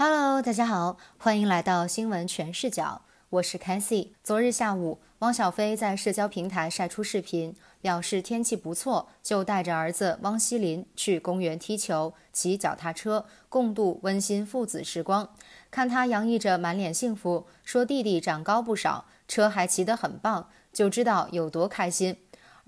Hello，大家好，欢迎来到新闻全视角，我是 c a t h y 昨日下午，汪小菲在社交平台晒出视频，表示天气不错，就带着儿子汪希林去公园踢球、骑脚踏车，共度温馨父子时光。看他洋溢着满脸幸福，说弟弟长高不少，车还骑得很棒，就知道有多开心。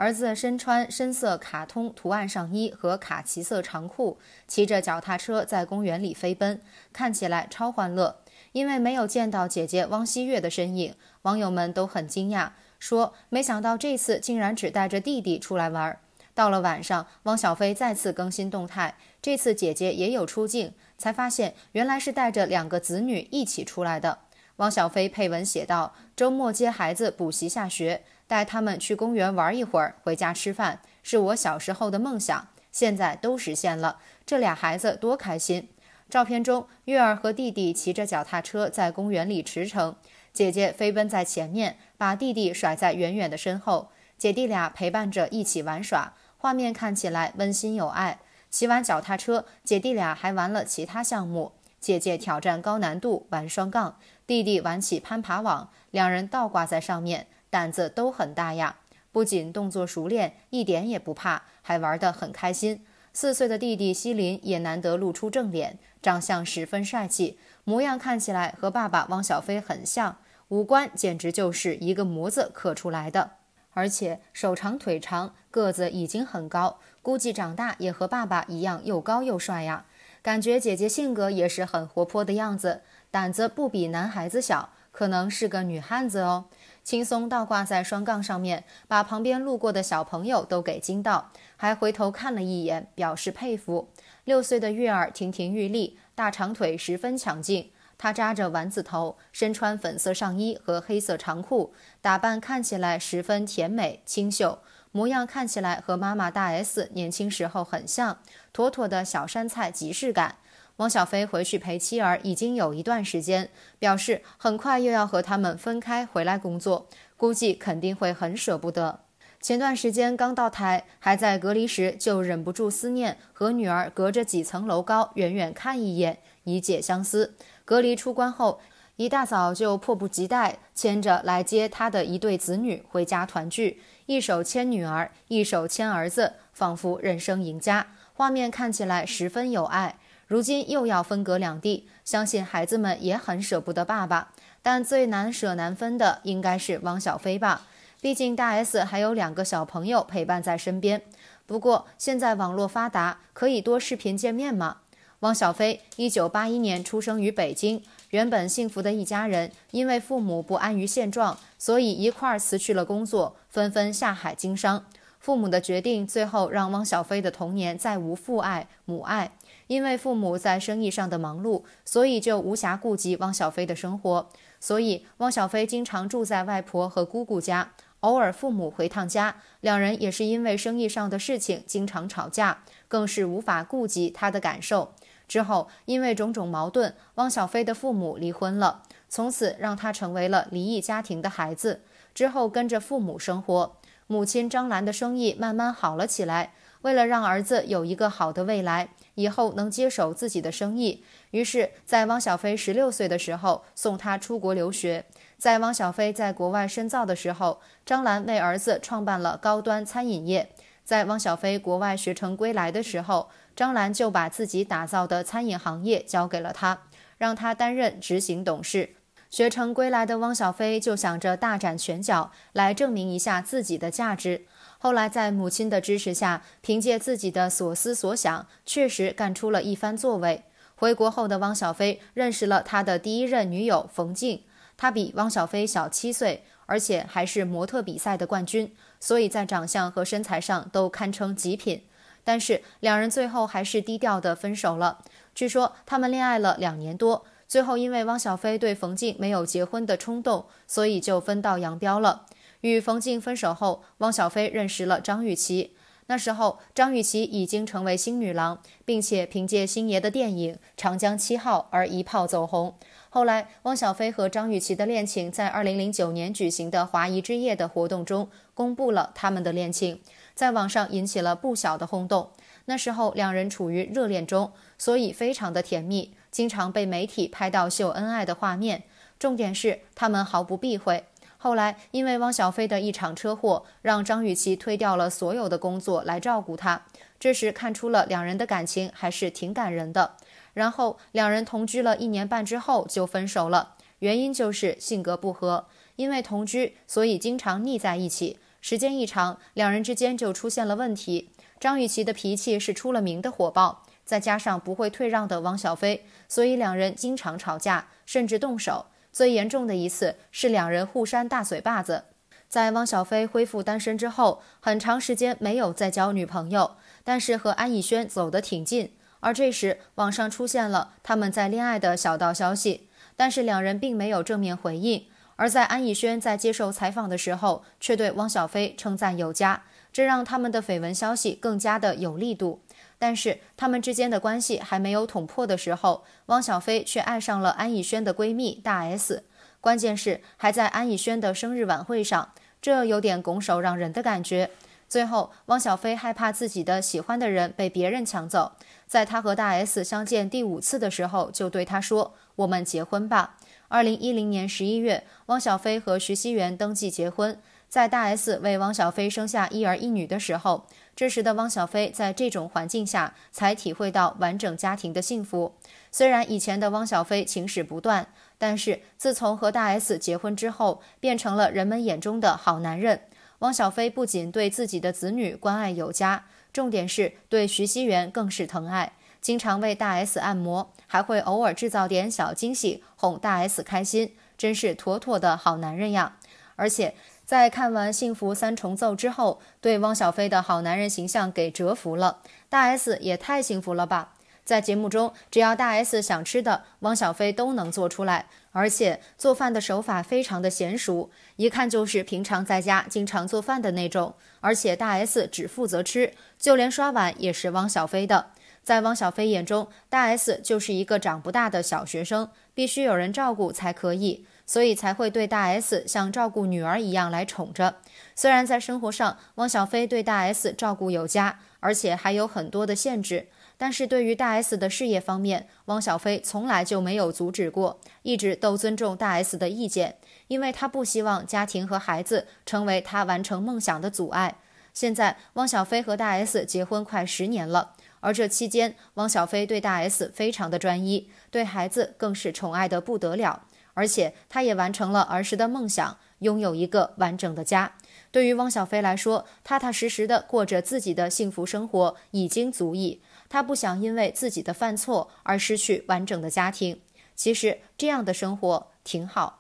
儿子身穿深色卡通图案上衣和卡其色长裤，骑着脚踏车在公园里飞奔，看起来超欢乐。因为没有见到姐姐汪希月的身影，网友们都很惊讶，说没想到这次竟然只带着弟弟出来玩。到了晚上，汪小菲再次更新动态，这次姐姐也有出镜，才发现原来是带着两个子女一起出来的。汪小菲配文写道：“周末接孩子补习下学。”带他们去公园玩一会儿，回家吃饭，是我小时候的梦想，现在都实现了。这俩孩子多开心！照片中，月儿和弟弟骑着脚踏车在公园里驰骋，姐姐飞奔在前面，把弟弟甩在远远的身后。姐弟俩陪伴着一起玩耍，画面看起来温馨有爱。骑完脚踏车，姐弟俩还玩了其他项目。姐姐挑战高难度玩双杠，弟弟玩起攀爬网，两人倒挂在上面。胆子都很大呀，不仅动作熟练，一点也不怕，还玩得很开心。四岁的弟弟西林也难得露出正脸，长相十分帅气，模样看起来和爸爸汪小菲很像，五官简直就是一个模子刻出来的。而且手长腿长，个子已经很高，估计长大也和爸爸一样又高又帅呀。感觉姐姐性格也是很活泼的样子，胆子不比男孩子小，可能是个女汉子哦。轻松倒挂在双杠上面，把旁边路过的小朋友都给惊到，还回头看了一眼，表示佩服。六岁的月儿亭亭玉立，大长腿十分抢镜。她扎着丸子头，身穿粉色上衣和黑色长裤，打扮看起来十分甜美清秀，模样看起来和妈妈大 S 年轻时候很像，妥妥的小山菜即视感。汪小菲回去陪妻儿已经有一段时间，表示很快又要和他们分开，回来工作，估计肯定会很舍不得。前段时间刚到台，还在隔离时就忍不住思念，和女儿隔着几层楼高，远远看一眼以解相思。隔离出关后，一大早就迫不及待牵着来接他的一对子女回家团聚，一手牵女儿，一手牵儿子，仿佛人生赢家，画面看起来十分有爱。如今又要分隔两地，相信孩子们也很舍不得爸爸。但最难舍难分的应该是汪小菲吧，毕竟大 S 还有两个小朋友陪伴在身边。不过现在网络发达，可以多视频见面吗？汪小菲，一九八一年出生于北京，原本幸福的一家人，因为父母不安于现状，所以一块儿辞去了工作，纷纷下海经商。父母的决定，最后让汪小菲的童年再无父爱母爱。因为父母在生意上的忙碌，所以就无暇顾及汪小菲的生活，所以汪小菲经常住在外婆和姑姑家。偶尔父母回趟家，两人也是因为生意上的事情经常吵架，更是无法顾及他的感受。之后因为种种矛盾，汪小菲的父母离婚了，从此让他成为了离异家庭的孩子。之后跟着父母生活，母亲张兰的生意慢慢好了起来。为了让儿子有一个好的未来，以后能接手自己的生意，于是，在汪小菲十六岁的时候，送他出国留学。在汪小菲在国外深造的时候，张兰为儿子创办了高端餐饮业。在汪小菲国外学成归来的时候，张兰就把自己打造的餐饮行业交给了他，让他担任执行董事。学成归来的汪小菲就想着大展拳脚，来证明一下自己的价值。后来，在母亲的支持下，凭借自己的所思所想，确实干出了一番作为。回国后的汪小菲认识了他的第一任女友冯静，她比汪小菲小七岁，而且还是模特比赛的冠军，所以在长相和身材上都堪称极品。但是两人最后还是低调的分手了。据说他们恋爱了两年多，最后因为汪小菲对冯静没有结婚的冲动，所以就分道扬镳了。与冯静分手后，汪小菲认识了张雨绮。那时候，张雨绮已经成为星女郎，并且凭借星爷的电影《长江七号》而一炮走红。后来，汪小菲和张雨绮的恋情在2009年举行的华谊之夜的活动中公布了他们的恋情，在网上引起了不小的轰动。那时候，两人处于热恋中，所以非常的甜蜜，经常被媒体拍到秀恩爱的画面。重点是，他们毫不避讳。后来，因为汪小菲的一场车祸，让张雨绮推掉了所有的工作来照顾他。这时看出了两人的感情还是挺感人的。然后两人同居了一年半之后就分手了，原因就是性格不合。因为同居，所以经常腻在一起，时间一长，两人之间就出现了问题。张雨绮的脾气是出了名的火爆，再加上不会退让的汪小菲，所以两人经常吵架，甚至动手。最严重的一次是两人互扇大嘴巴子。在汪小菲恢复单身之后，很长时间没有再交女朋友，但是和安以轩走得挺近。而这时，网上出现了他们在恋爱的小道消息，但是两人并没有正面回应。而在安以轩在接受采访的时候，却对汪小菲称赞有加，这让他们的绯闻消息更加的有力度。但是他们之间的关系还没有捅破的时候，汪小菲却爱上了安以轩的闺蜜大 S，关键是还在安以轩的生日晚会上，这有点拱手让人的感觉。最后，汪小菲害怕自己的喜欢的人被别人抢走，在他和大 S 相见第五次的时候，就对她说：“我们结婚吧。”二零一零年十一月，汪小菲和徐熙媛登记结婚。在大 S 为汪小菲生下一儿一女的时候，这时的汪小菲在这种环境下才体会到完整家庭的幸福。虽然以前的汪小菲情史不断，但是自从和大 S 结婚之后，变成了人们眼中的好男人。汪小菲不仅对自己的子女关爱有加，重点是对徐熙媛更是疼爱，经常为大 S 按摩，还会偶尔制造点小惊喜哄大 S 开心，真是妥妥的好男人呀！而且。在看完《幸福三重奏》之后，对汪小菲的好男人形象给折服了。大 S 也太幸福了吧！在节目中，只要大 S 想吃的，汪小菲都能做出来，而且做饭的手法非常的娴熟，一看就是平常在家经常做饭的那种。而且大 S 只负责吃，就连刷碗也是汪小菲的。在汪小菲眼中，大 S 就是一个长不大的小学生，必须有人照顾才可以。所以才会对大 S 像照顾女儿一样来宠着。虽然在生活上，汪小菲对大 S 照顾有加，而且还有很多的限制，但是对于大 S 的事业方面，汪小菲从来就没有阻止过，一直都尊重大 S 的意见，因为他不希望家庭和孩子成为他完成梦想的阻碍。现在，汪小菲和大 S 结婚快十年了，而这期间，汪小菲对大 S 非常的专一，对孩子更是宠爱的不得了。而且他也完成了儿时的梦想，拥有一个完整的家。对于汪小菲来说，踏踏实实的过着自己的幸福生活已经足矣。他不想因为自己的犯错而失去完整的家庭。其实这样的生活挺好。